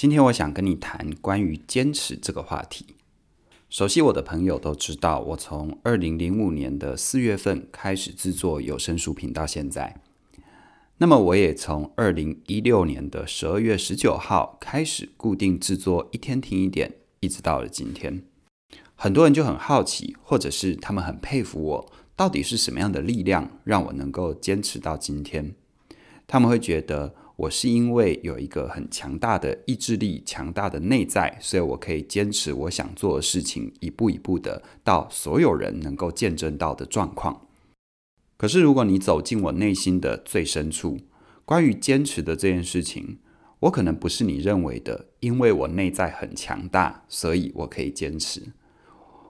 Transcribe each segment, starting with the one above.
今天我想跟你谈关于坚持这个话题。熟悉我的朋友都知道，我从二零零五年的四月份开始制作有声书频道，现在，那么我也从二零一六年的十二月十九号开始固定制作一天听一点，一直到了今天。很多人就很好奇，或者是他们很佩服我，到底是什么样的力量让我能够坚持到今天？他们会觉得。我是因为有一个很强大的意志力、强大的内在，所以我可以坚持我想做的事情，一步一步的到所有人能够见证到的状况。可是，如果你走进我内心的最深处，关于坚持的这件事情，我可能不是你认为的，因为我内在很强大，所以我可以坚持。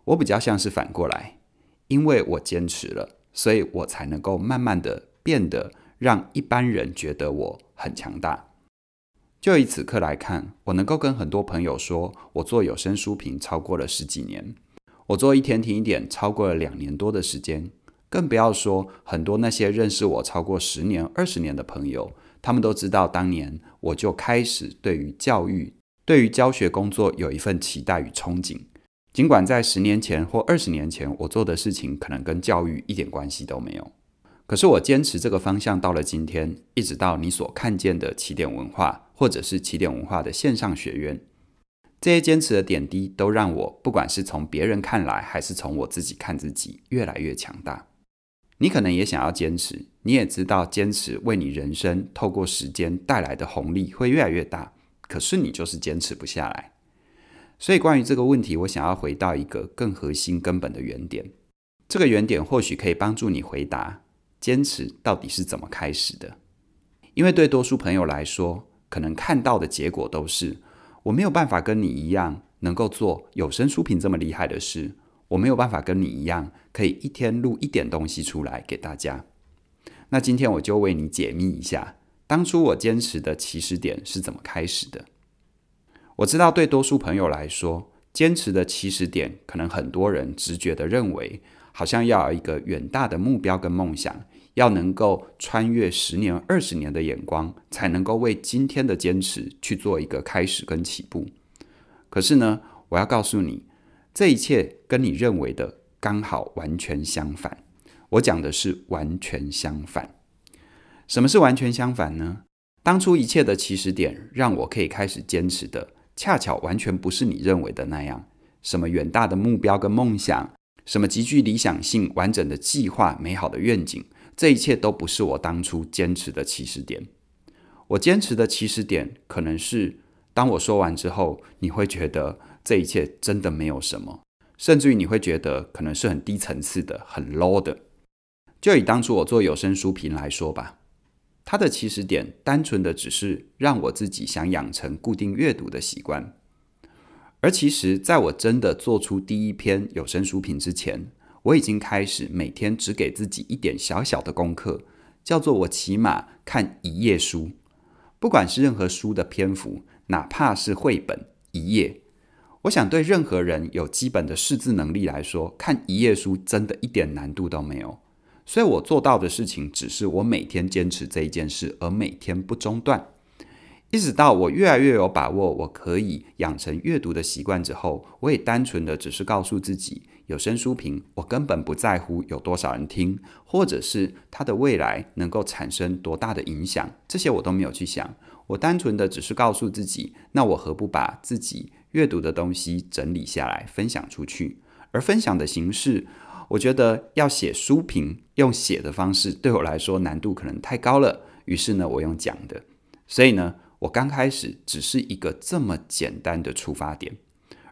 我比较像是反过来，因为我坚持了，所以我才能够慢慢的变得。让一般人觉得我很强大。就以此刻来看，我能够跟很多朋友说，我做有声书评超过了十几年，我做一天听一点超过了两年多的时间。更不要说很多那些认识我超过十年、二十年的朋友，他们都知道当年我就开始对于教育、对于教学工作有一份期待与憧憬。尽管在十年前或二十年前，我做的事情可能跟教育一点关系都没有。可是我坚持这个方向到了今天，一直到你所看见的起点文化，或者是起点文化的线上学院，这些坚持的点滴都让我，不管是从别人看来，还是从我自己看自己，越来越强大。你可能也想要坚持，你也知道坚持为你人生透过时间带来的红利会越来越大，可是你就是坚持不下来。所以关于这个问题，我想要回到一个更核心、根本的原点，这个原点或许可以帮助你回答。坚持到底是怎么开始的？因为对多数朋友来说，可能看到的结果都是，我没有办法跟你一样能够做有声书评这么厉害的事，我没有办法跟你一样可以一天录一点东西出来给大家。那今天我就为你解密一下，当初我坚持的起始点是怎么开始的。我知道对多数朋友来说，坚持的起始点，可能很多人直觉的认为。好像要有一个远大的目标跟梦想，要能够穿越十年、二十年的眼光，才能够为今天的坚持去做一个开始跟起步。可是呢，我要告诉你，这一切跟你认为的刚好完全相反。我讲的是完全相反。什么是完全相反呢？当初一切的起始点，让我可以开始坚持的，恰巧完全不是你认为的那样。什么远大的目标跟梦想？什么极具理想性、完整的计划、美好的愿景，这一切都不是我当初坚持的起始点。我坚持的起始点，可能是当我说完之后，你会觉得这一切真的没有什么，甚至于你会觉得可能是很低层次的、很 low 的。就以当初我做有声书评来说吧，它的起始点，单纯的只是让我自己想养成固定阅读的习惯。而其实，在我真的做出第一篇有声书品之前，我已经开始每天只给自己一点小小的功课，叫做我起码看一页书，不管是任何书的篇幅，哪怕是绘本一页。我想对任何人有基本的识字能力来说，看一页书真的一点难度都没有。所以我做到的事情，只是我每天坚持这一件事，而每天不中断。一直到我越来越有把握，我可以养成阅读的习惯之后，我也单纯的只是告诉自己，有声书评我根本不在乎有多少人听，或者是它的未来能够产生多大的影响，这些我都没有去想。我单纯的只是告诉自己，那我何不把自己阅读的东西整理下来，分享出去？而分享的形式，我觉得要写书评，用写的方式对我来说难度可能太高了。于是呢，我用讲的。所以呢。我刚开始只是一个这么简单的出发点，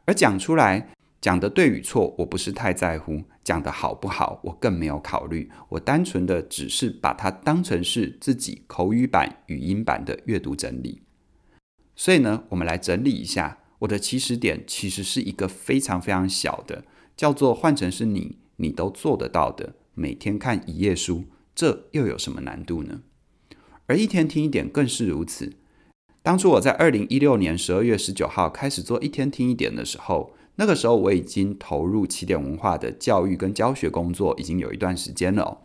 而讲出来讲的对与错，我不是太在乎；讲的好不好，我更没有考虑。我单纯的只是把它当成是自己口语版、语音版的阅读整理。所以呢，我们来整理一下，我的起始点其实是一个非常非常小的，叫做换成是你，你都做得到的。每天看一页书，这又有什么难度呢？而一天听一点更是如此。当初我在二零一六年十二月十九号开始做一天听一点的时候，那个时候我已经投入起点文化的教育跟教学工作已经有一段时间了。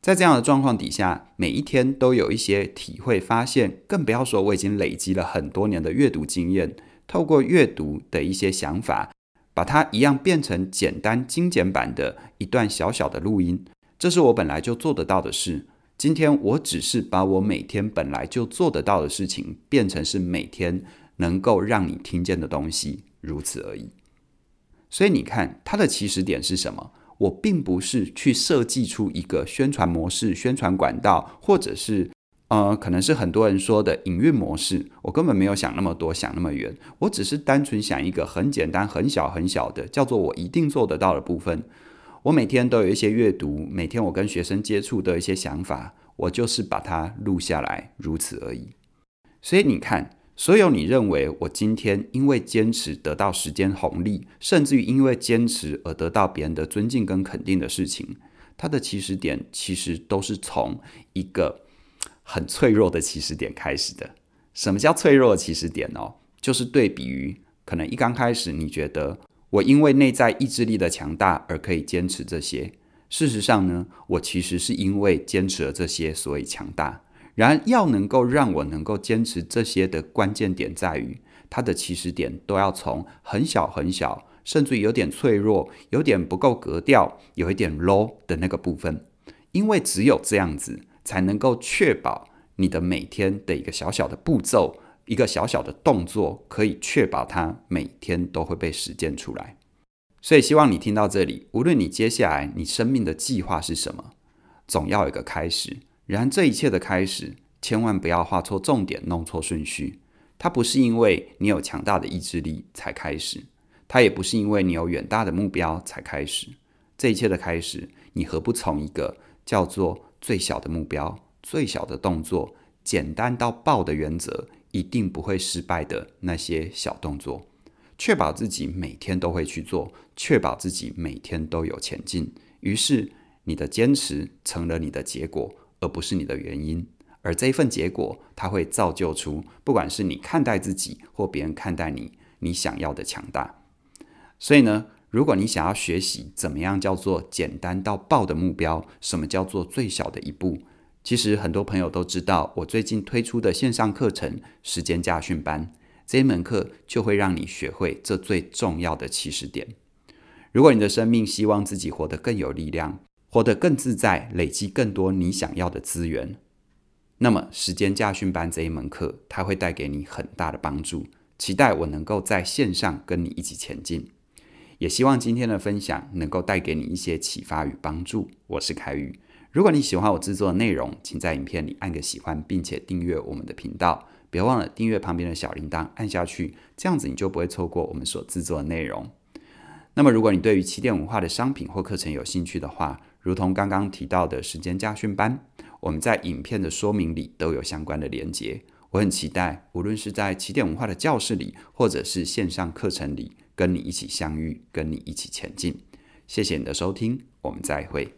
在这样的状况底下，每一天都有一些体会发现，更不要说我已经累积了很多年的阅读经验，透过阅读的一些想法，把它一样变成简单精简版的一段小小的录音，这是我本来就做得到的事。今天我只是把我每天本来就做得到的事情，变成是每天能够让你听见的东西，如此而已。所以你看，它的起始点是什么？我并不是去设计出一个宣传模式、宣传管道，或者是呃，可能是很多人说的营运模式。我根本没有想那么多，想那么远。我只是单纯想一个很简单、很小、很小的，叫做我一定做得到的部分。我每天都有一些阅读，每天我跟学生接触的一些想法，我就是把它录下来，如此而已。所以你看，所有你认为我今天因为坚持得到时间红利，甚至于因为坚持而得到别人的尊敬跟肯定的事情，它的起始点其实都是从一个很脆弱的起始点开始的。什么叫脆弱的起始点呢？就是对比于可能一刚开始你觉得。我因为内在意志力的强大而可以坚持这些。事实上呢，我其实是因为坚持了这些，所以强大。然而，要能够让我能够坚持这些的关键点在于，它的起始点都要从很小很小，甚至有点脆弱、有点不够格调、有一点 low 的那个部分，因为只有这样子，才能够确保你的每天的一个小小的步骤。一个小小的动作可以确保它每天都会被实践出来，所以希望你听到这里，无论你接下来你生命的计划是什么，总要有一个开始。然这一切的开始，千万不要画错重点，弄错顺序。它不是因为你有强大的意志力才开始，它也不是因为你有远大的目标才开始。这一切的开始，你何不从一个叫做最小的目标、最小的动作、简单到爆的原则？一定不会失败的那些小动作，确保自己每天都会去做，确保自己每天都有前进。于是，你的坚持成了你的结果，而不是你的原因。而这一份结果，它会造就出，不管是你看待自己或别人看待你，你想要的强大。所以呢，如果你想要学习怎么样叫做简单到爆的目标，什么叫做最小的一步。其实很多朋友都知道，我最近推出的线上课程《时间驾训班》这一门课就会让你学会这最重要的起始点。如果你的生命希望自己活得更有力量，活得更自在，累积更多你想要的资源，那么《时间驾训班》这一门课它会带给你很大的帮助。期待我能够在线上跟你一起前进，也希望今天的分享能够带给你一些启发与帮助。我是凯宇。如果你喜欢我制作的内容，请在影片里按个喜欢，并且订阅我们的频道。别忘了订阅旁边的小铃铛，按下去，这样子你就不会错过我们所制作的内容。那么，如果你对于起点文化的商品或课程有兴趣的话，如同刚刚提到的时间家训班，我们在影片的说明里都有相关的连接。我很期待，无论是在起点文化的教室里，或者是线上课程里，跟你一起相遇，跟你一起前进。谢谢你的收听，我们再会。